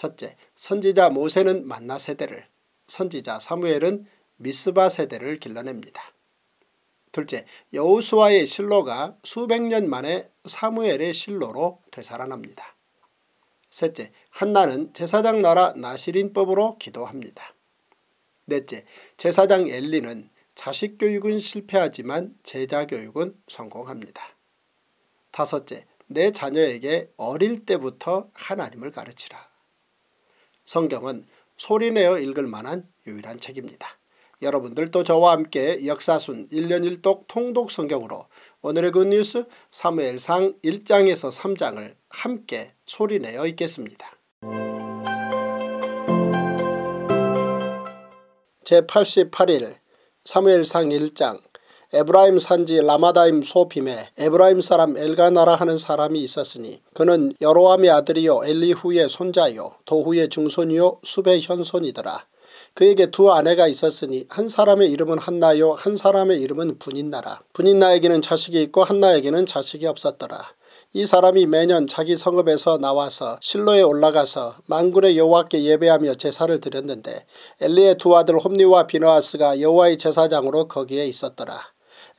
첫째, 선지자 모세는 만나 세대를, 선지자 사무엘은 미스바 세대를 길러냅니다. 둘째, 여우수와의 실로가 수백 년 만에 사무엘의 실로로 되살아납니다. 셋째, 한나는 제사장 나라 나시린법으로 기도합니다. 넷째, 제사장 엘리는 자식 교육은 실패하지만 제자 교육은 성공합니다. 다섯째, 내 자녀에게 어릴 때부터 하나님을 가르치라. 성경은 소리내어 읽을 만한 유일한 책입니다. 여러분들도 저와 함께 역사순 1년 1독 통독 성경으로 오늘의 굿뉴스 그 사무엘상 1장에서 3장을 함께 소리내어 읽겠습니다. 제88일 사무엘상 1장 에브라임 산지 라마다임 소핌에 에브라임 사람 엘가나라 하는 사람이 있었으니 그는 여로함의 아들이요 엘리후의 손자요 도후의 중손이요 수배 현손이더라. 그에게 두 아내가 있었으니 한 사람의 이름은 한나요 한 사람의 이름은 분인나라. 분인나에게는 자식이 있고 한나에게는 자식이 없었더라. 이 사람이 매년 자기 성읍에서 나와서 실로에 올라가서 만군의 여호와께 예배하며 제사를 드렸는데 엘리의 두 아들 홈니와 비노아스가 여호와의 제사장으로 거기에 있었더라.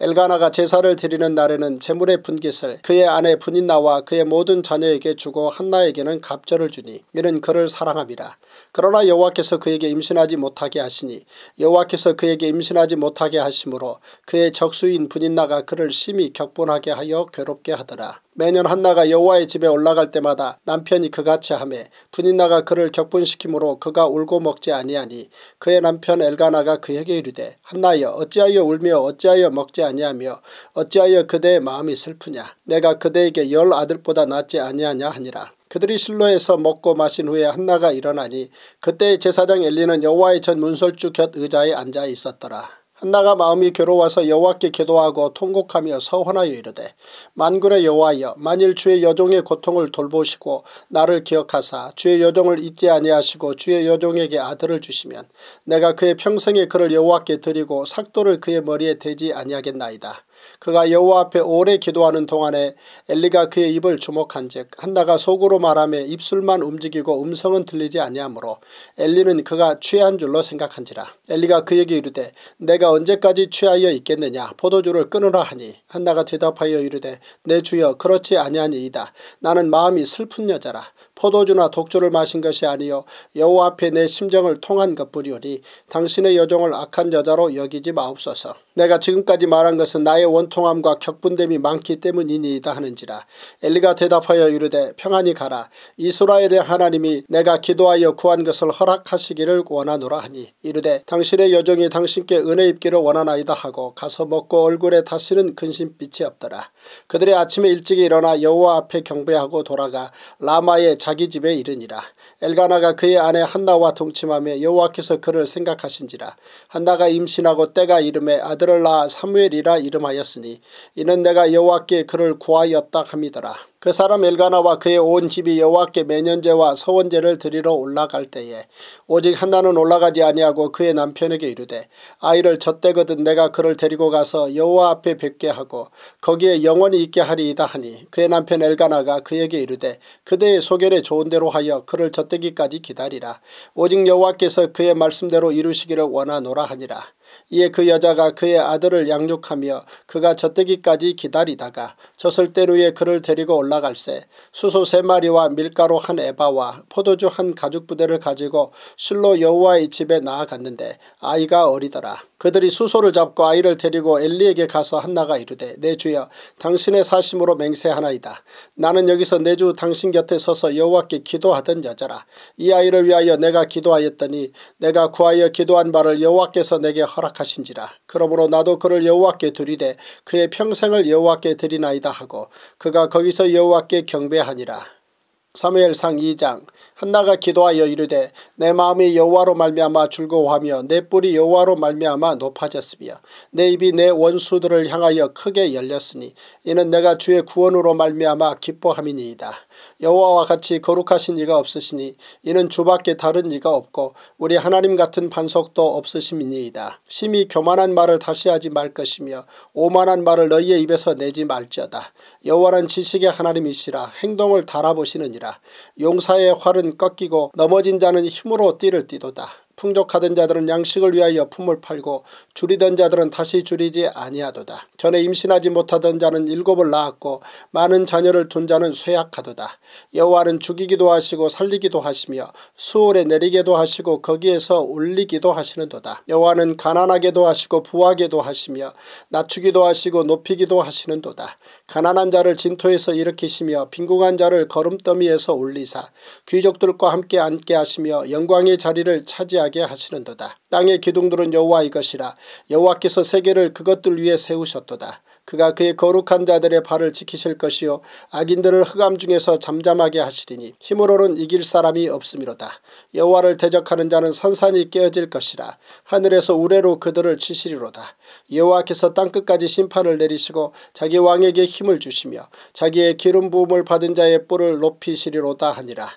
엘가나가 제사를 드리는 날에는 재물의 분깃을 그의 아내 분인나와 그의 모든 자녀에게 주고 한나에게는 갑절을 주니 이는 그를 사랑함이라. 그러나 여호와께서 그에게 임신하지 못하게 하시니 여호와께서 그에게 임신하지 못하게 하심으로 그의 적수인 분인나가 그를 심히 격분하게 하여 괴롭게 하더라. 매년 한나가 여호와의 집에 올라갈 때마다 남편이 그같이 하매 분인나가 그를 격분시키므로 그가 울고 먹지 아니하니 그의 남편 엘가나가 그에게 이르되 한나여 어찌하여 울며 어찌하여 먹지 아니하며 어찌하여 그대의 마음이 슬프냐 내가 그대에게 열 아들보다 낫지 아니하냐 하니라. 그들이 실로에서 먹고 마신 후에 한나가 일어나니 그때 제사장 엘리는 여호와의 전 문설주 곁 의자에 앉아 있었더라. 한나가 마음이 괴로워서 여호와께 기도하고 통곡하며 서원하여 이르되 만군의 여호와여 만일 주의 여종의 고통을 돌보시고 나를 기억하사 주의 여종을 잊지 아니하시고 주의 여종에게 아들을 주시면 내가 그의 평생에 그를 여호와께 드리고 삭도를 그의 머리에 대지 아니하겠나이다. 그가 여호와 앞에 오래 기도하는 동안에 엘리가 그의 입을 주목한즉 한나가 속으로 말하며 입술만 움직이고 음성은 들리지 아니하므로 엘리는 그가 취한 줄로 생각한지라 엘리가 그에게 이르되 내가 언제까지 취하여 있겠느냐 포도주를 끊으라 하니 한나가 대답하여 이르되 내 주여 그렇지 아니하니이다 나는 마음이 슬픈 여자라 포도주나 독주를 마신 것이 아니요 여호와 앞에 내 심정을 통한 것뿐이오니 당신의 여종을 악한 여자로 여기지 마옵소서. 내가 지금까지 말한 것은 나의 원통함과 격분됨이 많기 때문이니이다 하는지라 엘리가 대답하여 이르되 평안히 가라 이스라엘의 하나님이 내가 기도하여 구한 것을 허락하시기를 원하노라 하니 이르되 당신의 여정이 당신께 은혜 입기를 원하나이다 하고 가서 먹고 얼굴에 다시는 근심빛이 없더라 그들의 아침에 일찍 일어나 여호와 앞에 경배하고 돌아가 라마의 자기 집에 이르니라 엘가나가 그의 아내 한나와 동침하며 여호와께서 그를 생각하신지라 한나가 임신하고 때가 이름에 아들을 낳아 사무엘이라 이름하였으니 이는 내가 여호와께 그를 구하였다 함이더라. 그 사람 엘가나와 그의 온 집이 여호와께 매년제와 서원제를 드리러 올라갈 때에 오직 한나는 올라가지 아니하고 그의 남편에게 이르되 아이를 젖대거든 내가 그를 데리고 가서 여호와 앞에 뵙게 하고 거기에 영원히 있게 하리이다 하니 그의 남편 엘가나가 그에게 이르되 그대의 소견에 좋은 대로 하여 그를 젖대기까지 기다리라 오직 여호와께서 그의 말씀대로 이루시기를 원하노라 하니라. 이에 그 여자가 그의 아들을 양육하며 그가 젖대기까지 기다리다가 젖을 때루에 그를 데리고 올라갈세 수소 세 마리와 밀가루 한 에바와 포도주 한 가죽 부대를 가지고 실로 여호와의 집에 나아갔는데 아이가 어리더라. 그들이 수소를 잡고 아이를 데리고 엘리에게 가서 한나가 이르되 내 주여 당신의 사심으로 맹세하나이다. 나는 여기서 내 주 당신 곁에 서서 여호와께 기도하던 여자라. 이 아이를 위하여 내가 기도하였더니 내가 구하여 기도한 바를 여호와께서 내게 허 허락하신지라 그러므로 나도 그를 여호와께 드리되 그의 평생을 여호와께 드리나이다 하고 그가 거기서 여호와께 경배하니라 사무엘상 2장 한나가 기도하여 이르되 내 마음이 여호와로 말미암아 즐거워하며 내 뿔이 여호와로 말미암아 높아졌으며 내 입이 내 원수들을 향하여 크게 열렸으니 이는 내가 주의 구원으로 말미암아 기뻐함이니이다. 여호와와 같이 거룩하신 이가 없으시니 이는 주밖에 다른 이가 없고 우리 하나님 같은 반석도 없으심이니이다. 심히 교만한 말을 다시 하지 말 것이며 오만한 말을 너희의 입에서 내지 말지어다. 여호와는 지식의 하나님이시라 행동을 달아보시느니라. 용사의 활은 꺾이고 넘어진 자는 힘으로 뛰를 뛰도다. 풍족하던 자들은 양식을 위하여 품을 팔고 줄이던 자들은 다시 줄이지 아니하도다. 전에 임신하지 못하던 자는 일곱을 낳았고 많은 자녀를 둔 자는 쇠약하도다. 여호와는 죽이기도 하시고 살리기도 하시며 수월에 내리게도 하시고 거기에서 올리기도 하시는도다. 여호와는 가난하게도 하시고 부하게도 하시며 낮추기도 하시고 높이기도 하시는도다. 가난한 자를 진토에서 일으키시며 빈궁한 자를 걸음더미에서 올리사 귀족들과 함께 앉게 하시며 영광의 자리를 차지하 차지하게 하시는도다. 땅의 기둥들은 여호와의 것이라 여호와께서 세계를 그것들 위해 세우셨도다. 그가 그의 거룩한 자들의 발을 지키실 것이요 악인들을 흑암 중에서 잠잠하게 하시리니 힘으로는 이길 사람이 없음이로다. 여호와를 대적하는 자는 산산이 깨어질 것이라 하늘에서 우레로 그들을 치시리로다. 여호와께서 땅끝까지 심판을 내리시고 자기 왕에게 힘을 주시며 자기의 기름 부음을 받은 자의 뿔을 높이시리로다 하니라.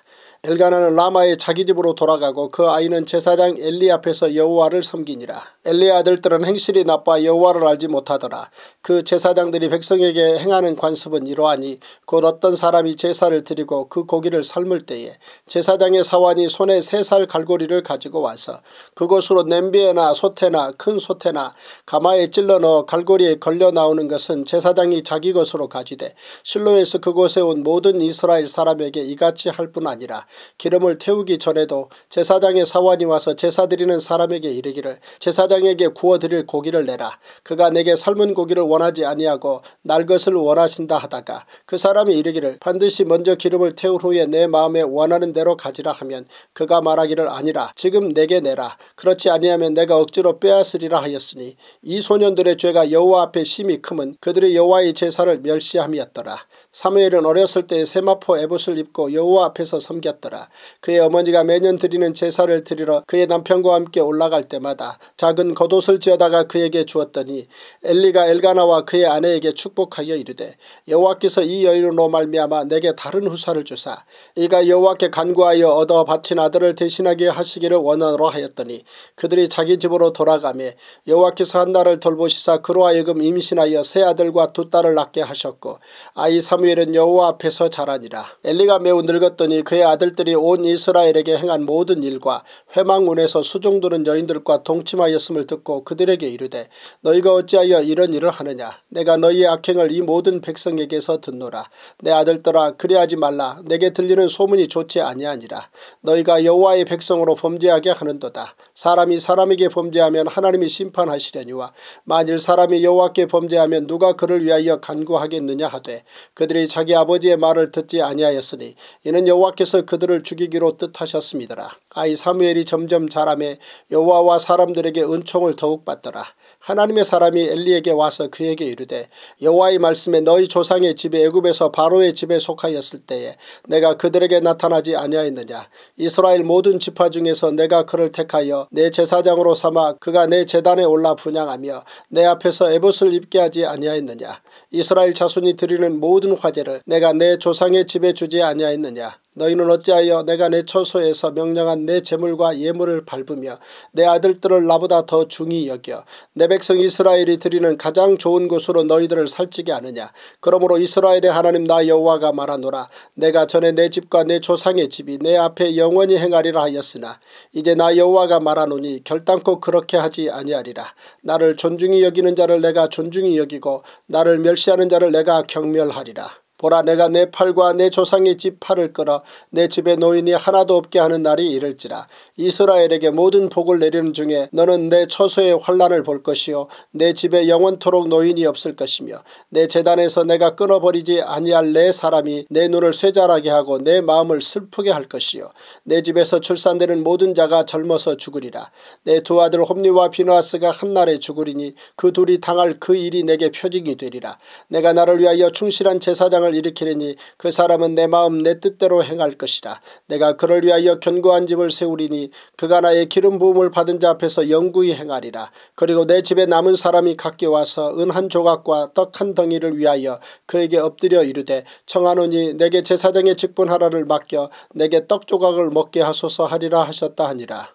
엘가나는 라마의 자기 집으로 돌아가고 그 아이는 제사장 엘리 앞에서 여호와를 섬기니라. 엘리 아들들은 행실이 나빠 여호와를 알지 못하더라. 그 제사장들이 백성에게 행하는 관습은 이러하니 곧 어떤 사람이 제사를 드리고 그 고기를 삶을 때에 제사장의 사환이 손에 세 살 갈고리를 가지고 와서 그곳으로 냄비에나 소태나 큰 소태나 가마에 찔러 넣어 갈고리에 걸려 나오는 것은 제사장이 자기 것으로 가지되 실로에서 그곳에 온 모든 이스라엘 사람에게 이같이 할 뿐 아니라 기름을 태우기 전에도 제사장의 사원이 와서 제사드리는 사람에게 이르기를 제사장에게 구워드릴 고기를 내라. 그가 내게 삶은 고기를 원하지 아니하고 날 것을 원하신다 하다가 그 사람이 이르기를 반드시 먼저 기름을 태운 후에 내 마음에 원하는 대로 가지라 하면 그가 말하기를 아니라 지금 내게 내라. 그렇지 아니하면 내가 억지로 빼앗으리라 하였으니 이 소년들의 죄가 여호와 앞에 심히 크은 그들의 여호와의 제사를 멸시함이었더라. 사무엘은 어렸을 때 세마포 에봇을 입고 여호와 앞에서 섬겼더라. 그의 어머니가 매년 드리는 제사를 드리러 그의 남편과 함께 올라갈 때마다 작은 겉옷을 지어다가 그에게 주었더니 엘리가 엘가나와 그의 아내에게 축복하여 이르되 여호와께서 이 여인으로 말미암아 내게 다른 후사를 주사 이가 여호와께 간구하여 얻어 바친 아들을 대신하게 하시기를 원하노라 하였더니 그들이 자기 집으로 돌아가며 여호와께서 한 날을 돌보시사 그로 하여금 임신하여 세 아들과 두 딸을 낳게 하셨고 아이 삼 사무엘은 여호와 앞에서 자라니라. 엘리가 매우 늙었더니 그의 아들들이 온 이스라엘에게 행한 모든 일과 회망문에서 수종드는 여인들과 동침하였음을 듣고 그들에게 이르되 너희가 어찌하여 이런 일을 하느냐 내가 너희의 악행을 이 모든 백성에게서 듣노라 내 아들들아 그리하지 말라 내게 들리는 소문이 좋지 아니하니라 너희가 여호와의 백성으로 범죄하게 하는도다 사람이 사람에게 범죄하면 하나님이 심판하시려니와 만일 사람이 여호와께 범죄하면 누가 그를 위하여 간구하겠느냐 하되 그들이 그들이 자기 아버지의 말을 듣지 아니하였으니 이는 여호와께서 그들을 죽이기로 뜻하셨습니다라. 아이 사무엘이 점점 자라매 여호와와 사람들에게 은총을 더욱 받더라. 하나님의 사람이 엘리에게 와서 그에게 이르되 여호와의 말씀에 너희 조상의 집이 애굽에서 바로의 집에 속하였을 때에 내가 그들에게 나타나지 아니하였느냐 이스라엘 모든 지파 중에서 내가 그를 택하여 내 제사장으로 삼아 그가 내 제단에 올라 분양하며 내 앞에서 에봇을 입게 하지 아니하였느냐 이스라엘 자손이 드리는 모든 화제를 내가 내 조상의 집에 주지 아니하였느냐 너희는 어찌하여 내가 내 처소에서 명령한 내 재물과 예물을 밟으며 내 아들들을 나보다 더 중히 여겨 내 백성 이스라엘이 드리는 가장 좋은 곳으로 너희들을 살찌게 하느냐 그러므로 이스라엘의 하나님 나 여호와가 말하노라 내가 전에 내 집과 내 조상의 집이 내 앞에 영원히 행하리라 하였으나 이제 나 여호와가 말하노니 결단코 그렇게 하지 아니하리라 나를 존중히 여기는 자를 내가 존중히 여기고 나를 멸시하는 자를 내가 경멸하리라 보라 내가 내 팔과 내 조상의 집 팔을 끌어 내 집에 노인이 하나도 없게 하는 날이 이를지라 이스라엘에게 모든 복을 내리는 중에 너는 내 처소의 환란을 볼 것이요 내 집에 영원토록 노인이 없을 것이며 내 재단에서 내가 끊어버리지 아니할 내 사람이 내 눈을 쇠자라게 하고 내 마음을 슬프게 할 것이요 내 집에서 출산되는 모든 자가 젊어서 죽으리라 내 두 아들 홈리와 비누아스가 한날에 죽으리니 그 둘이 당할 그 일이 내게 표징이 되리라 내가 나를 위하여 충실한 제사장 재앙을 일으키리니 그 사람은 내 마음 내 뜻대로 행할 것이라. 내가 그를 위하여 견고한 집을 세우리니 그가 나의 기름 부음을 받은 자 앞에서 영구히 행하리라. 그리고 내 집에 남은 사람이 각기 와서 은 한 조각과 떡 한 덩이를 위하여 그에게 엎드려 이르되 청하노니 내게 제사장의 직분하라를 맡겨 내게 떡 조각을 먹게 하소서 하리라 하셨다 하니라.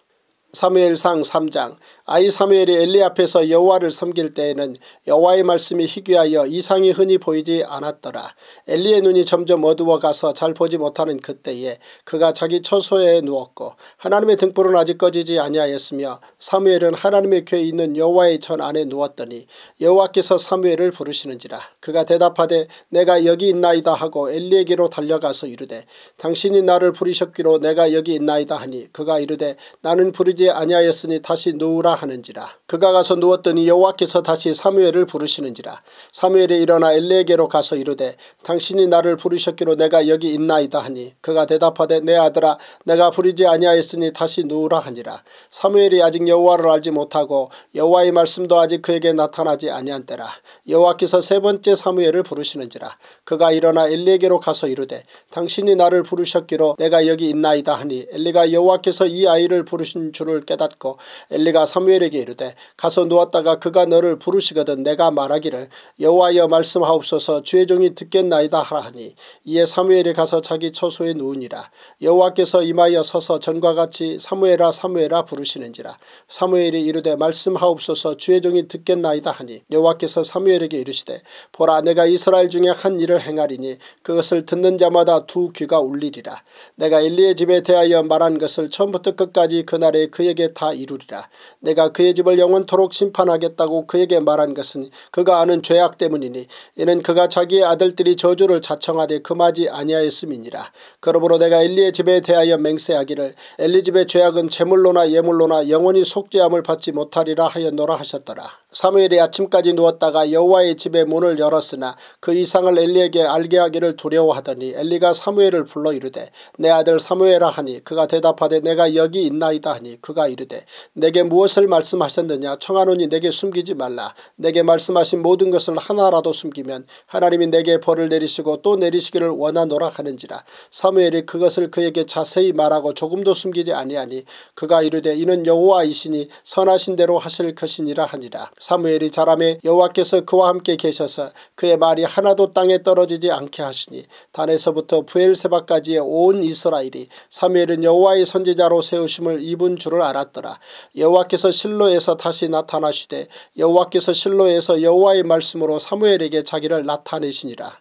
사무엘상 3장 아이 사무엘이 엘리 앞에서 여호와를 섬길 때에는 여호와의 말씀이 희귀하여 이상이 흔히 보이지 않았더라. 엘리의 눈이 점점 어두워가서 잘 보지 못하는 그때에 그가 자기 처소에 누웠고 하나님의 등불은 아직 꺼지지 아니하였으며 사무엘은 하나님의 궤에 있는 여호와의 전 안에 누웠더니 여호와께서 사무엘을 부르시는지라. 그가 대답하되 내가 여기 있나이다 하고 엘리에게로 달려가서 이르되 당신이 나를 부르셨기로 내가 여기 있나이다 하니 그가 이르되 나는 부르지 알지 아니하였으니 다시 누우라 하는지라. 그가 가서 누웠더니 여호와께서 다시 사무엘을 부르시는지라. 사무엘이 일어나 엘레에게로 가서 이르되 당신이 나를 부르셨기로 내가 여기 있나이다 하니 그가 대답하되 내 아들아 내가 부르지 아니하였으니 다시 누우라 하니라. 사무엘이 아직 여호와를 알지 못하고 여호와의 말씀도 아직 그에게 나타나지 아니한 때라. 여호와께서 세 번째 사무엘을 부르시는지라. 그가 일어나 엘리에게로 가서 이르되 당신이 나를 부르셨기로 내가 여기 있나이다 하니 엘리가 여호와께서 이 아이를 부르신 줄을 줄을 깨닫고 엘리가 사무엘에게 이르되 가서 누웠다가 그가 너를 부르시거든 내가 말하기를 여호와여 말씀하옵소서 주의 종이 듣겠나이다 하라 하니 이에 사무엘이 가서 자기 처소에 누우니라 여호와께서 임하여 서서 전과 같이 사무엘아 사무엘아 부르시는지라 사무엘이 이르되 말씀하옵소서 주의 종이 듣겠나이다 하니 여호와께서 사무엘에게 이르시되 보라 내가 이스라엘 중에 한 일을 행하리니 그것을 듣는 자마다 두 귀가 울리리라 내가 엘리의 집에 대하여 말한 것을 처음부터 끝까지 그날의 그 그에게 다 이루리라. 내가 그의 집을 영원토록 심판하겠다고 그에게 말한 것은 그가 아는 죄악 때문이니 이는 그가 자기의 아들들이 저주를 자청하되 금하지 아니하였음이니라. 그러므로 내가 엘리의 집에 대하여 맹세하기를 엘리 집의 죄악은 제물로나 예물로나 영원히 속죄함을 받지 못하리라 하여노라 하셨더라. 사무엘이 아침까지 누웠다가 여호와의 집에 문을 열었으나 그 이상을 엘리에게 알게 하기를 두려워하더니 엘리가 사무엘을 불러 이르되 내 아들 사무엘아 하니 그가 대답하되 내가 여기 있나이다 하니 그가 이르되 내게 무엇을 말씀하셨느냐 청하노니 내게 숨기지 말라 내게 말씀하신 모든 것을 하나라도 숨기면 하나님이 내게 벌을 내리시고 또 내리시기를 원하노라 하는지라 사무엘이 그것을 그에게 자세히 말하고 조금도 숨기지 아니하니 그가 이르되 이는 여호와이시니 선하신 대로 하실 것이니라 하니라 사무엘이 자라에 여호와께서 그와 함께 계셔서 그의 말이 하나도 땅에 떨어지지 않게 하시니 단에서부터 부엘세바까지의 온 이스라엘이 사무엘은 여호와의 선지자로 세우심을 입은 줄을 알았더라. 여호와께서 실로에서 다시 나타나시되 여호와께서 실로에서 여호와의 말씀으로 사무엘에게 자기를 나타내시니라.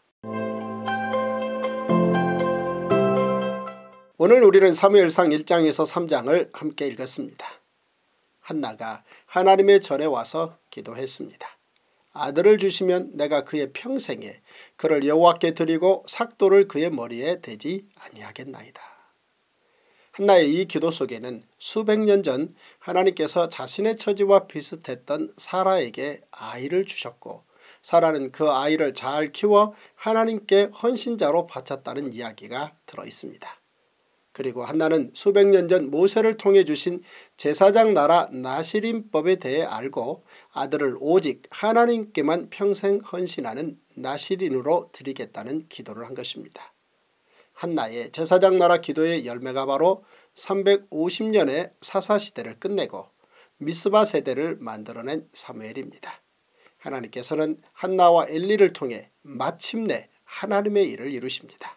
오늘 우리는 사무엘상 1장에서 3장을 함께 읽었습니다. 한나가 하나님의 전에 와서 기도했습니다. 아들을 주시면 내가 그의 평생에 그를 여호와께 드리고 삭도를 그의 머리에 대지 아니하겠나이다. 한나의 이 기도 속에는 수백 년 전 하나님께서 자신의 처지와 비슷했던 사라에게 아이를 주셨고 사라는 그 아이를 잘 키워 하나님께 헌신자로 바쳤다는 이야기가 들어있습니다. 그리고 한나는 수백 년 전 모세를 통해 주신 제사장 나라 나시림법에 대해 알고 아들을 오직 하나님께만 평생 헌신하는 나시린으로 드리겠다는 기도를 한 것입니다. 한나의 제사장 나라 기도의 열매가 바로 350년의 사사시대를 끝내고 미스바 세대를 만들어낸 사무엘입니다. 하나님께서는 한나와 엘리를 통해 마침내 하나님의 일을 이루십니다.